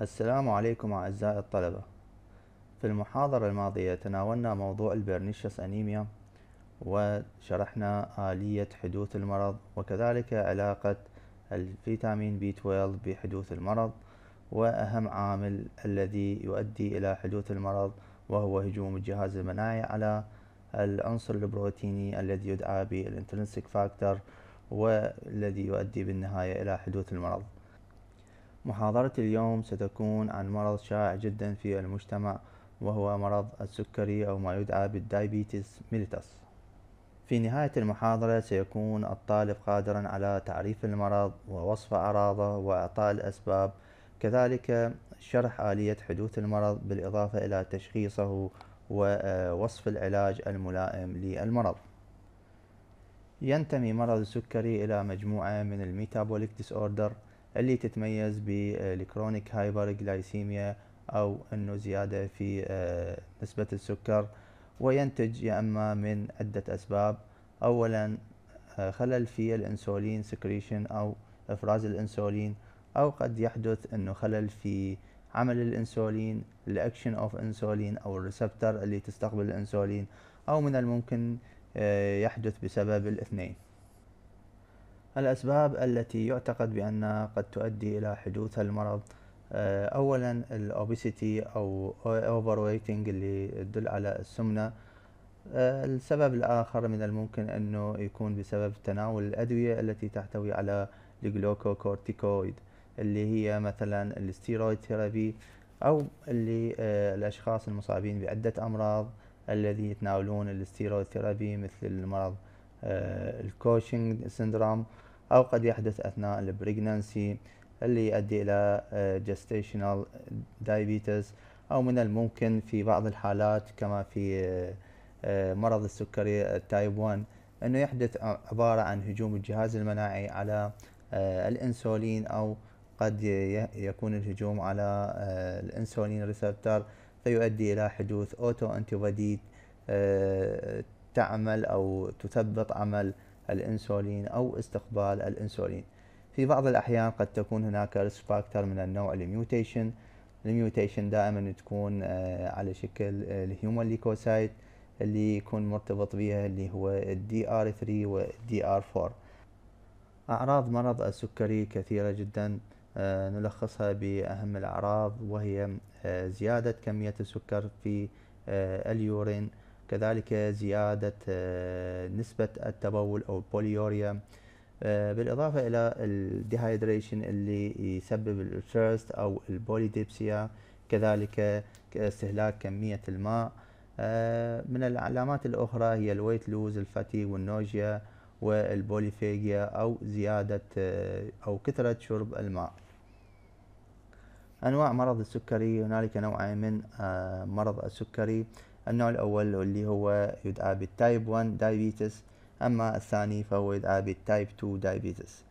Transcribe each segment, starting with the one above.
السلام عليكم أعزائي الطلبة في المحاضرة الماضية تناولنا موضوع البرنيشيس أنيميا وشرحنا آلية حدوث المرض وكذلك علاقة الفيتامين بي 12 بحدوث المرض وأهم عامل الذي يؤدي إلى حدوث المرض وهو هجوم الجهاز المناعي على العنصر البروتيني الذي يدعى بالانترنسيك فاكتور والذي يؤدي بالنهاية إلى حدوث المرض محاضرة اليوم ستكون عن مرض شائع جدا في المجتمع وهو مرض السكري أو ما يدعى بالدايبيتس ميليتس في نهاية المحاضرة سيكون الطالب قادرا على تعريف المرض ووصف أعراضه وإعطاء الأسباب كذلك شرح آلية حدوث المرض بالإضافة إلى تشخيصه ووصف العلاج الملائم للمرض ينتمي مرض السكري إلى مجموعة من الميتابوليك ديس أوردر اللي تتميز بالكرونيك هايبرغلايسيميا او انه زياده في آه، نسبه السكر وينتج يا اما من عده اسباب اولا آه، خلل في الانسولين سكريشن او افراز الانسولين او قد يحدث انه خلل في عمل الانسولين الاكشن اوف انسولين او الريسبتر اللي تستقبل الانسولين او من الممكن آه، يحدث بسبب الاثنين الأسباب التي يعتقد بأنها قد تؤدي إلى حدوث المرض آه، أولا الأوبيسيتي أو أوفر ويتنج اللي تدل على السمنة آه، السبب الآخر من الممكن أنه يكون بسبب تناول الأدوية التي تحتوي على الجلوكوكورتيكويد اللي هي مثلا الستيرويد ثيرابي أو اللي آه، الأشخاص المصابين بعدة أمراض الذي يتناولون الستيرويد ثيرابي مثل المرض آه، الكوشنج سندروم او قد يحدث اثناء البريجنانسي اللي يؤدي الى جستيشنال آه، دايبيتس او من الممكن في بعض الحالات كما في آه، مرض السكري تايب 1 انه يحدث عباره عن هجوم الجهاز المناعي على الانسولين او قد يكون الهجوم على الانسولين ريسبتر فيؤدي الى حدوث اوتو انتيبادي تعمل أو تثبط عمل الأنسولين أو استقبال الأنسولين في بعض الأحيان قد تكون هناك ريسك فاكتور من النوع الميوتيشن الميوتيشن دائما تكون آه، على شكل آه، الهيومن ليكوسايت اللي يكون مرتبط بها اللي هو الدي ار 3 والدي ار 4 أعراض مرض السكري كثيرة جدا آه، نلخصها بأهم الأعراض وهي زيادة كمية السكر في اليورين كذلك زيادة آه، نسبة التبول أو البوليوريا آه، بالإضافة إلى الديهايدريشن اللي يسبب الثيرست أو البوليديبسيا كذلك استهلاك كمية الماء آه، من العلامات الأخرى هي الويت لوز الفتي والنوجيا والبوليفيجيا أو زيادة أو كثرة شرب الماء أنواع مرض السكري هنالك نوعين من مرض السكري النوع الأول اللي هو يدعى بالتايب 1 دايبيتس أما الثاني فهو يدعى بالتايب 2 دايبيتس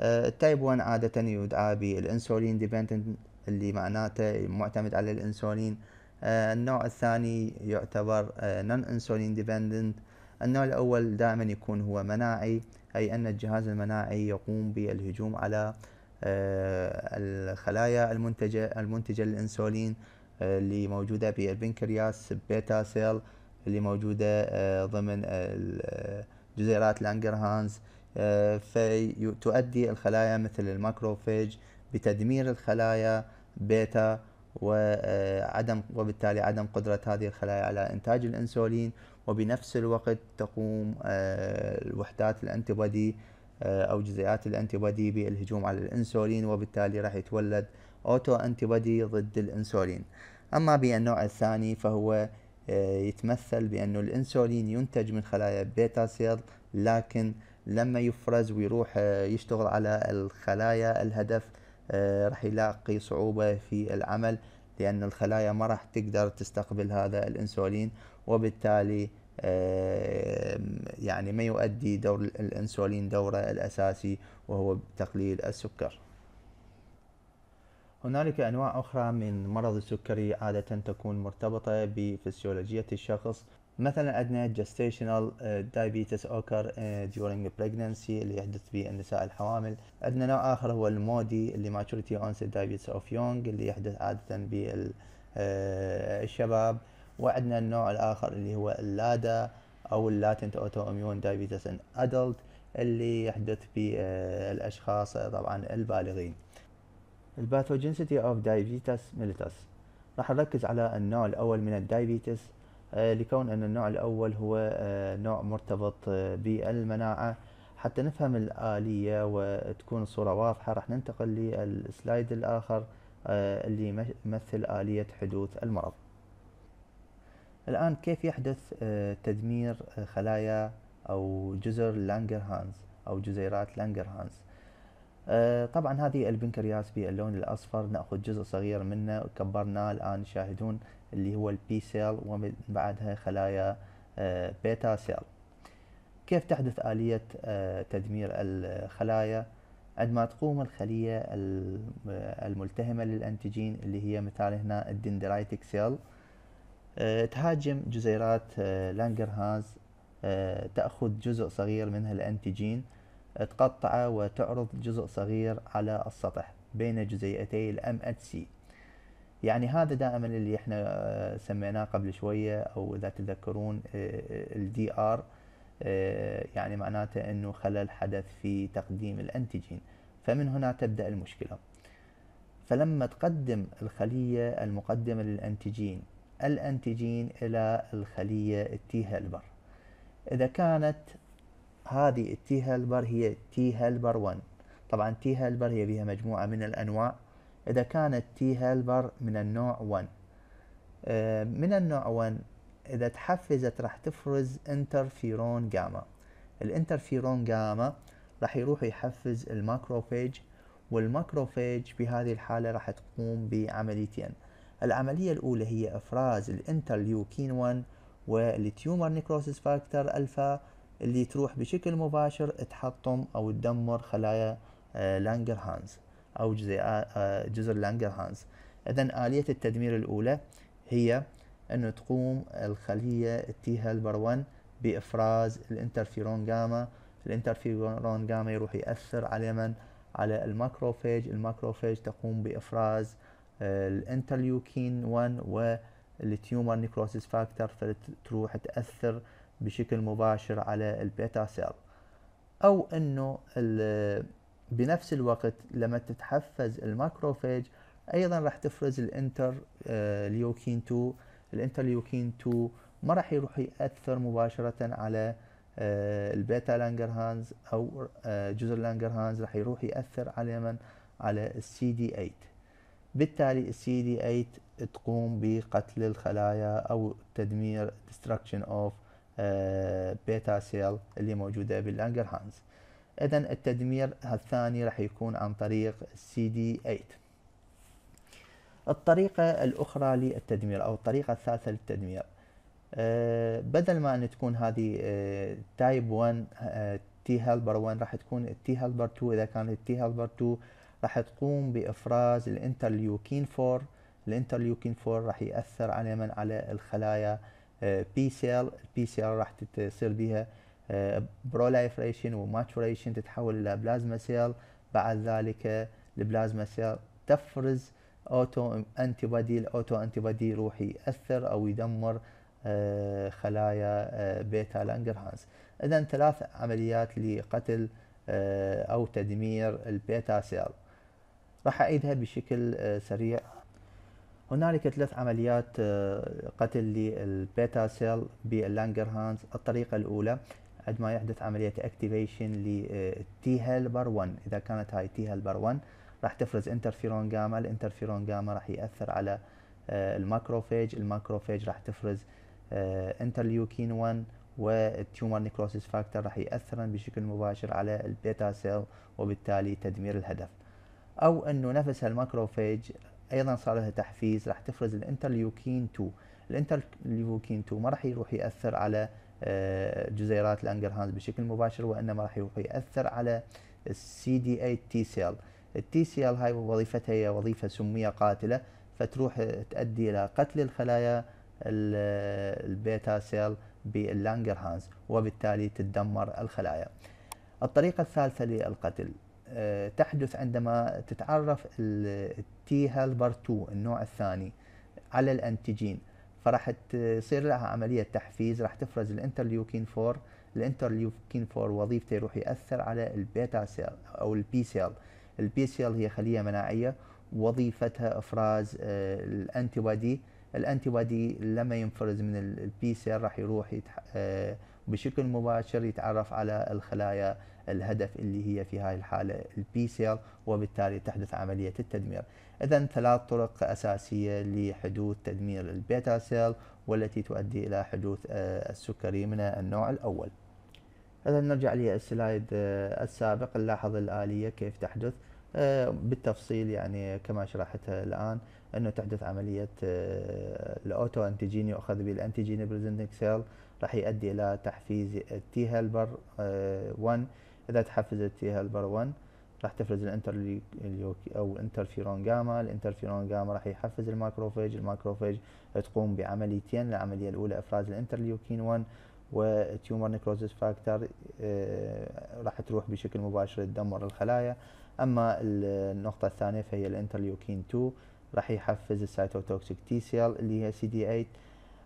التايب 1 عادة يدعى بالانسولين ديبندنت اللي معناته معتمد على الانسولين آه، النوع الثاني يعتبر نون انسولين ديبندنت النوع الأول دائما يكون هو مناعي أي أن الجهاز المناعي يقوم بالهجوم على آه، الخلايا المنتجة المنتجة للأنسولين اللي موجودة البنكرياس بيتا سيل اللي موجودة آه، ضمن آه، جزيئات لانجرهانز آه، فتؤدي الخلايا مثل الماكروفيج بتدمير الخلايا بيتا وعدم وبالتالي عدم قدرة هذه الخلايا على إنتاج الأنسولين وبنفس الوقت تقوم الوحدات الأنتيبادي أو جزيئات الأنتيبادي بالهجوم على الأنسولين وبالتالي راح يتولد أوتو أنتيبادي ضد الأنسولين. أما بالنوع الثاني فهو آه، يتمثل بأن الأنسولين ينتج من خلايا بيتا سيل لكن لما يفرز ويروح آه، يشتغل على الخلايا الهدف آه، راح يلاقي صعوبة في العمل لأن الخلايا ما راح تقدر تستقبل هذا الأنسولين وبالتالي يعني ما يؤدي دور الأنسولين دوره الأساسي وهو تقليل السكر هنالك أنواع أخرى من مرض السكري عادة تكون مرتبطة بفسيولوجية الشخص مثلا عندنا gestational آه، diabetes occur آه، during pregnancy اللي يحدث به النساء الحوامل عندنا نوع آخر هو المودي اللي maturity onset diabetes of young اللي يحدث عادة بالشباب آه، وعندنا النوع الآخر اللي هو اللادا أو اللاtent autoimmune diabetes in adult اللي يحدث بالأشخاص طبعا البالغين الباثوجينسيتي اوف دايابيتس ميليتس راح نركز على النوع الاول من الدايبيتس آه، لكون ان النوع الاول هو آه، نوع مرتبط آه، بالمناعه حتى نفهم الآلية وتكون الصورة واضحة راح ننتقل للسلايد الآخر اللي يمثل آلية حدوث المرض الآن كيف يحدث تدمير خلايا أو جزر لانجرهانز أو جزيرات لانجرهانز آه، طبعا هذه البنكرياس باللون الاصفر ناخذ جزء صغير منه وكبرناه الان شاهدون اللي هو البي سيل ومن بعدها خلايا آه، بيتا سيل كيف تحدث آلية آه، تدمير الخلايا عندما تقوم الخلية الملتهمة للأنتجين اللي هي مثال هنا الدندرايتك سيل تهاجم جزيرات لانجرهاز تأخذ جزء صغير منها الأنتجين تقطع وتعرض جزء صغير على السطح بين جزيئتي ال MHC سي يعني هذا دائما اللي احنا آه، سميناه قبل شوية او اذا تذكرون آه، آه، ال DR يعني معناته انه خلل حدث في تقديم الانتجين فمن هنا تبدأ المشكلة فلما تقدم الخلية المقدمة للأنتجين الأنتجين إلى الخلية التي helper إذا كانت هذه التي هيلبر هي تي هيلبر 1 طبعا تي هيلبر هي بها مجموعة من الأنواع إذا كانت تي هيلبر من النوع 1 آه، من النوع 1 إذا تحفزت راح تفرز انترفيرون جاما الانترفيرون جاما راح يروح يحفز الماكروفيج والماكروفيج بهذه الحالة راح تقوم بعمليتين العملية الأولى هي إفراز الانترليوكين 1 والتيومر نيكروسيس فاكتور ألفا اللي تروح بشكل مباشر تحطم أو تدمر خلايا لانجر آه، هانز أو جزر لانجر هانز إذا آلية التدمير الأولى هي أنه تقوم الخلية تي هيلبر 1 بإفراز الانترفيرون جاما الانترفيرون جاما يروح يأثر على من على الماكروفاج الماكروفاج تقوم بإفراز آه، الانترليوكين 1 والتيومر نيكروسيس فاكتور فتروح تأثر بشكل مباشر على البيتا سيل او انه بنفس الوقت لما تتحفز الماكروفاج ايضا راح تفرز الانتر آه، ليوكين 2 الانتر ليوكين 2 ما راح يروح ياثر مباشره على آه، البيتا لانجر هانز او آه، جزر لانجر هانز راح يروح ياثر على من على السي دي 8 بالتالي السي دي 8 تقوم بقتل الخلايا او تدمير destruction اوف بيتا سيل اللي موجودة هانز إذا التدمير الثاني راح يكون عن طريق سي دي 8 الطريقة الأخرى للتدمير أو الطريقة الثالثة للتدمير أه بدل ما أن تكون هذه تايب 1 تي هيلبر 1 راح تكون تي هيلبر 2 إذا كانت تي هيلبر 2 راح تقوم بإفراز الانترليوكين 4 الانترليوكين 4 راح يأثر على من على الخلايا بي سيل البي سيل راح تصير بيها بروليفريشن آه، وماتوريشن تتحول الى بلازما سيل بعد ذلك البلازما سيل تفرز اوتو انتي بادي الاوتو انتي بادي يروح ياثر او يدمر آه، خلايا بيتا لانجرهانس اذا ثلاث عمليات لقتل آه، او تدمير البيتا سيل راح اعيدها بشكل سريع هنالك ثلاث عمليات آه، قتل للبيتا سيل باللانجرهانز الطريقة الأولى عندما يحدث عملية اكتيفيشن للتي هيلبر 1 إذا كانت هاي تي هيلبر 1 راح تفرز انترفيرون جاما الانترفيرون جاما راح يأثر على آه، الماكروفاج الماكروفاج راح تفرز انترليوكين 1 والتيومر نيكروسيس فاكتور راح يأثرن بشكل مباشر على البيتا سيل وبالتالي تدمير الهدف أو أنه نفس الماكروفاج ايضا صار لها تحفيز راح تفرز الانترليوكين 2 الانترليوكين 2 ما راح يروح ياثر على آه، جزيرات الانجرهانز بشكل مباشر وانما راح يروح ياثر على السي دي 8 تي سيل التي سيل هاي وظيفتها هي وظيفه سميه قاتله فتروح تؤدي الى قتل الخلايا آه، البيتا سيل باللانجرهانز وبالتالي تدمر الخلايا الطريقه الثالثه للقتل آه، تحدث عندما تتعرف التي هيلبر 2 النوع الثاني على الانتيجين فراح تصير لها عملية تحفيز راح تفرز الانترليوكين 4 الانترليوكين 4 وظيفته يروح يأثر على البيتا سيل أو البي سيل البي سيل هي خلية مناعية وظيفتها افراز الانتي بادي الانتي بادي لما ينفرز من البي سيل راح يروح آه، بشكل مباشر يتعرف على الخلايا الهدف اللي هي في هاي الحالة البي سيل وبالتالي تحدث عملية التدمير إذا ثلاث طرق أساسية لحدوث تدمير البيتا سيل والتي تؤدي إلى حدوث آه، السكري من النوع الأول إذا نرجع للسلايد آه، السابق نلاحظ الآلية كيف تحدث آه، بالتفصيل يعني كما شرحتها الآن أنه تحدث عملية الأوتو أنتيجين يؤخذ بالأنتيجين بريزنتنج سيل راح يؤدي الى تحفيز تي هيلبر 1 اذا تحفزت تي هيلبر 1 راح تفرز الانتر او انترفيرون جاما الانترفيرون جاما راح يحفز الماكروفاج الماكروفاج تقوم بعمليتين العمليه الاولى افراز الانترليوكين 1 وتيومر نيكروزيس فاكتور راح تروح بشكل مباشر تدمر الخلايا اما النقطه الثانيه فهي الانترليوكين 2 راح يحفز السيتوتوكسيك تي سيل اللي هي سي دي 8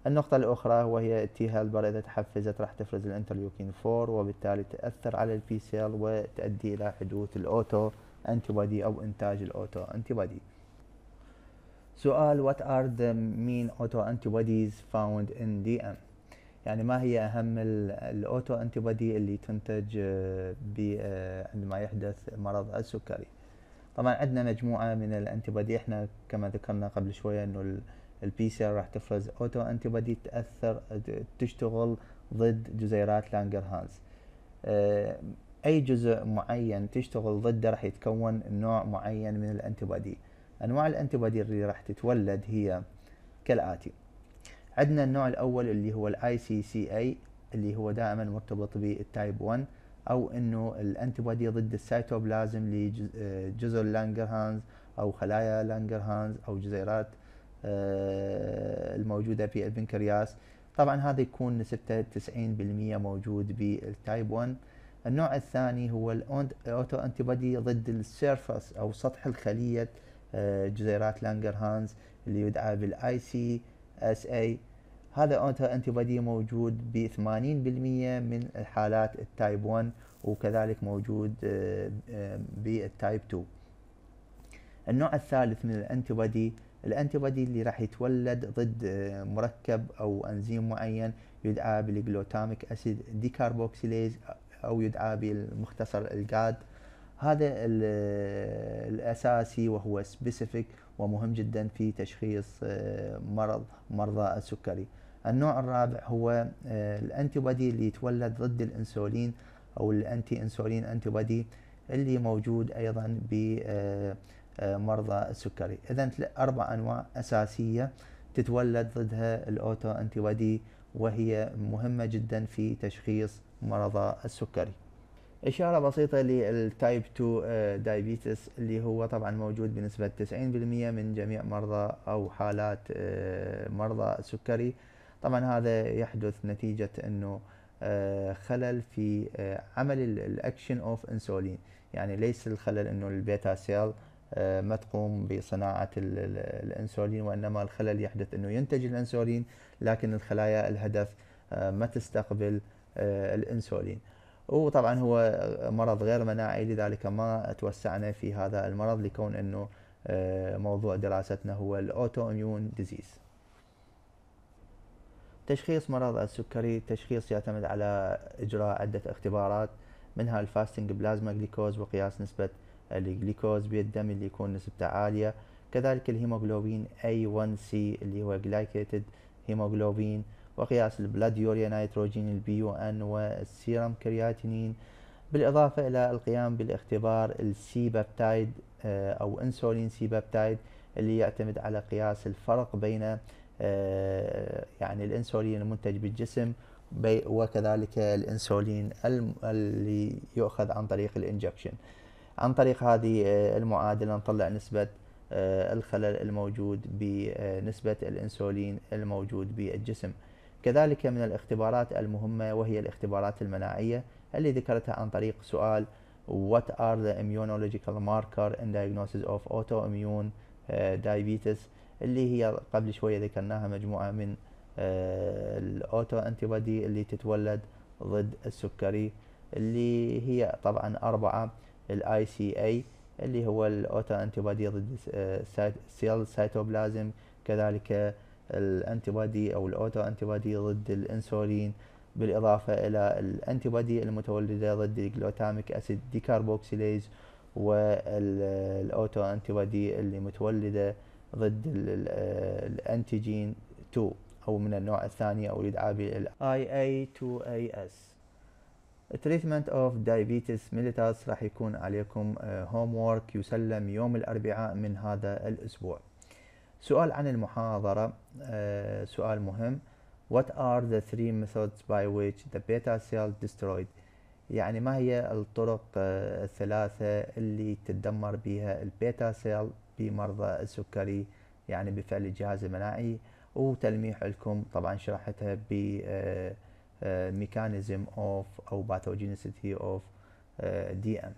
النقطة الأخرى وهي تي هيلبر إذا تحفزت راح تفرز الانترليوكين 4 وبالتالي تأثر على البي سيل وتؤدي إلى حدوث الأوتو أنتيبادي أو إنتاج الأوتو أنتيبادي. سؤال سؤال what are the mean auto antibodies found in DM يعني ما هي أهم الأوتو أنتيبادي اللي تنتج آه، آه، عندما يحدث مرض السكري طبعا عندنا مجموعة من الأنتيبادي احنا كما ذكرنا قبل شوية أنه البي سي راح تفرز اوتو انتي تاثر تشتغل ضد جزيرات لانجر هانز آه، اي جزء معين تشتغل ضده راح يتكون نوع معين من الانتي انواع الانتي اللي راح تتولد هي كالاتي عندنا النوع الاول اللي هو الاي سي سي اي اللي هو دائما مرتبط بالتايب 1 او انه الانتي ضد السيتوبلازم لجزر آه، لانجر هانز او خلايا لانجر هانز او جزيرات آه، الموجوده في البنكرياس طبعا هذا يكون نسبته 90% موجود بالتايب 1 النوع الثاني هو الاوتو انتيبادي ضد السيرفس او سطح الخليه آه، جزيرات لانجر هانز اللي يدعى بالاي سي اس اي هذا اوتو انتيبادي موجود ب 80% من الحالات التايب 1 وكذلك موجود آه، بالتايب 2 النوع الثالث من الانتيبادي الانتي بودي اللي راح يتولد ضد آه، مركب او انزيم معين يدعى بالجلوتاميك اسيد ديكاربوكسيليز آه، او يدعى بالمختصر الجاد هذا آه، الاساسي وهو سبيسيفيك ومهم جدا في تشخيص مرض مرضى السكري النوع الرابع هو الانتي بودي اللي يتولد ضد الانسولين او الانتي انسولين انتي بودي اللي موجود ايضا ب آه، مرضى السكري اذا اربع انواع اساسيه تتولد ضدها الاوتو انتي وهي مهمه جدا في تشخيص مرضى السكري إشارة بسيطة للتايب 2 آه، دايبيتس اللي هو طبعا موجود بنسبة 90% من جميع مرضى أو حالات آه، مرضى السكري طبعا هذا يحدث نتيجة أنه خلل في عمل الأكشن أوف أنسولين يعني ليس الخلل أنه البيتا سيل آه، ما تقوم بصناعة الأنسولين وإنما الخلل يحدث أنه ينتج الأنسولين لكن الخلايا الهدف آه، ما تستقبل آه، الأنسولين وطبعا هو مرض غير مناعي لذلك ما توسعنا في هذا المرض لكون أنه موضوع دراستنا هو الأوتو إميون ديزيز تشخيص مرض السكري تشخيص يعتمد على إجراء عدة اختبارات منها الفاستنج بلازما جليكوز وقياس نسبة الجلوكوز بالدم اللي يكون نسبته عالية كذلك الهيموغلوبين A1C اللي هو جلايكيتد هيموغلوبين وقياس البلاد يوريا نيتروجين البي يو ان والسيرم كرياتينين بالإضافة إلى القيام بالاختبار السي بابتايد آه، أو انسولين سي بابتايد اللي يعتمد على قياس الفرق بين آه، يعني الانسولين المنتج بالجسم وكذلك الانسولين اللي يؤخذ عن طريق الانجكشن عن طريق هذه آه، المعادلة نطلع نسبة آه، الخلل الموجود بنسبة الأنسولين الموجود بالجسم كذلك من الاختبارات المهمة وهي الاختبارات المناعية اللي ذكرتها عن طريق سؤال What are the immunological marker in diagnosis of autoimmune آه، diabetes اللي هي قبل شوية ذكرناها مجموعة من الاوتو أنتيبادي اللي تتولد ضد السكري اللي هي طبعا أربعة الاي سي اي اللي هو الاوتو انتيبادي ضد السيل آه، سيتوبلازم كذلك الانتيبادي او الاوتو انتيبادي ضد الانسولين بالاضافه الى الانتيبادي المتولده ضد الجلوتاميك اسيد ديكاربوكسيليز والاوتو انتيبادي اللي متولده ضد آه، الانتيجين 2 او من النوع الثاني او يدعى بالاي اي 2 as تريتمنت اوف دايبيتس ميليتاس راح يكون عليكم هوم uh, وورك يسلم يوم الاربعاء من هذا الاسبوع سؤال عن المحاضرة uh, سؤال مهم What are the three methods by which the beta cell destroyed يعني ما هي الطرق uh, الثلاثة اللي تدمر بها البيتا سيل بمرضى السكري يعني بفعل الجهاز المناعي وتلميح لكم طبعا شرحتها ب ميكانيزم آه، اوف أو باثوجينيسيتي اوف دي ام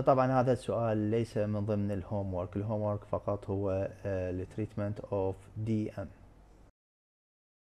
طبعا هذا السؤال ليس من ضمن الهوم ورك الهوم ورك فقط هو التريتمنت آه، اوف دي ام